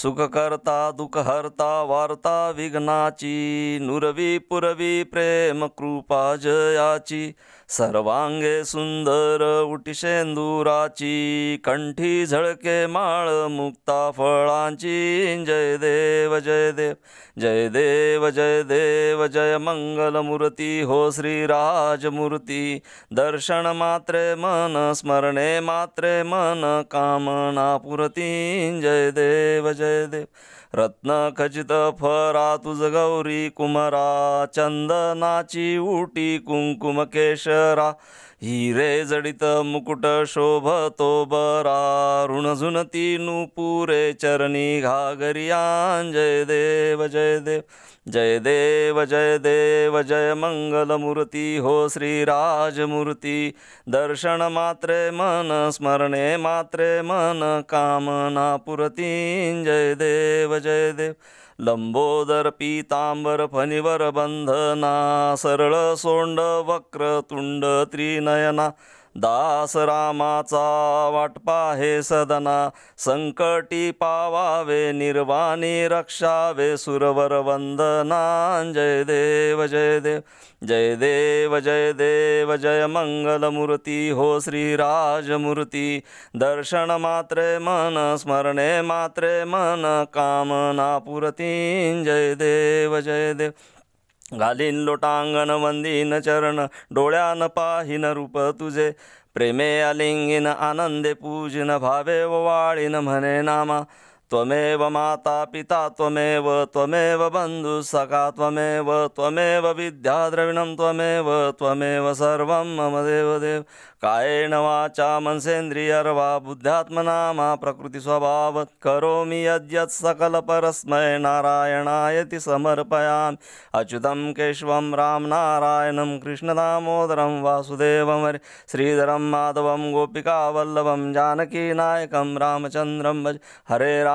सुखकर्ता दुखहर्ता वार्ता विघ्नाची नुरवी पुरवी प्रेम कृपा जयाची सर्वांगे सुंदर उटिशेंदुराची कंठी झळके माळ मुक्ता फळांची जय देव जय देव जय देव जय देव जय मंगलमूर्ती हो श्रीराजमूर्ती दर्शन मात्रे मन स्मरणे मात्रे मन कामना पुरती जय देव जय रत्न जयदेव रत्नखचितफरा गौरी कुमरा चंदनाची उटी केशरा हिरे जडित मुकुट शोभतो बरा ऋणझुनती नूपुरे चरणी घागरियान जय देव जय देव जय देव जय देव जय मंगलमूर्ती हो श्रीराजमूर्ती दर्शन मात्रे मन स्मरणे मात्रे मन कामना पुरतीं जय जय देव जय देव लंबोदर पीतांबर फणिवर बंधना सरळ सोंड वक्र तुंड त्रिनयना दास रामाचा वाटपा हे सदना संकटी पावावे निर्वाणी रक्षावे सुरवर वंदना जय देव जय देव जय देव जय देव जय मंगलमूर्ती हो श्रीराजमूर्ती दर्शन मात्रे मन स्मरणे मात्रे मन कामना पुरती जय देव जय देव घालीन लोटांगण वंदीन चरण डोळ्यान पाहिन रूप तुझे प्रेमे आलिंगिन आनंदे पूजिन भावे वाळीन म्हणे नामा त्वमेव माता पिता त्वमेव त्वमेव बंधु सखा त्वमेव त्वमेव विद्याद्रविणं त्वमेव त्वमेव सर्वम मम देव देव कायेन वाचा मनसेन्द्रियर्वा बुद्ध्यात्मना मा स्वभाव करोमि यद्यत् सकल परस्मै नारायणायति समर्पयामि अच्युतं केशवं रामनारायणं कृष्णदामोदरं वासुदेवं हरि श्रीधरं माधवं गोपिकावल्लभं जानकीनायकं रामचन्द्रं भज हरे राम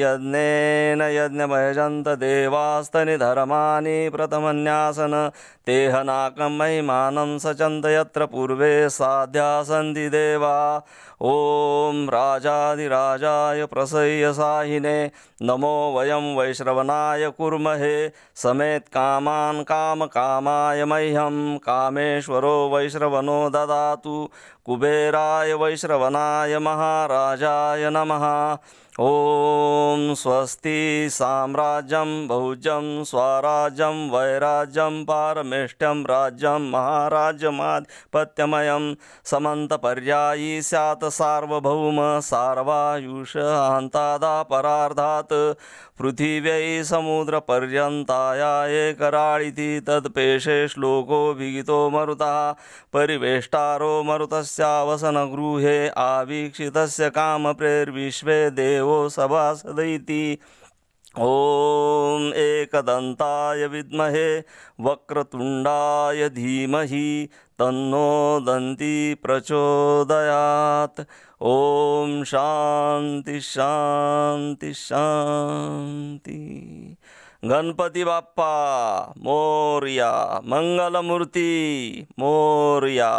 यज्ञेन यज्ञभयजन्त देवास्तनि धर्माणि प्रथमन्यासन तेहनाकं महिमानं सचन्त यत्र पूर्वे साध्या सन्ति देवा ॐ राजाधिराजाय प्रसय्यसाहिने नमो वयं वैश्रवणाय कुर्महे समेत् कामान् कामकामाय मह्यं कामेश्वरो वैश्रवणो ददातु कुबेराय वैश्रवनाय महाराजाय नमः ओम स्वस्ति साम्राज्यम बहुजम स्वराज्यम वैराज्यम पारमेष्टम राज्यम राज्यं समंत पर्यायी सैत सार्वभौम सार्वायुष सार्वायुषान्तादा परार्धात् पृथिव्यै समुद्रपर्यन्ताया एकराळिति तत्पेशे श्लोको विगितो मरुता परिवेष्टारो मरुतस्यावसन गृहे आवीक्षितस्य काम कामप्रेर्विश्वे देव सदी ओम ॐ एकदन्ताय वक्रतुंडा धीमह धीमहि तन्नो दंती प्रचोदयात ओम शांति शांति शांति गणपति बाप्पा मोरिया मंगलमूर्ति मोरिया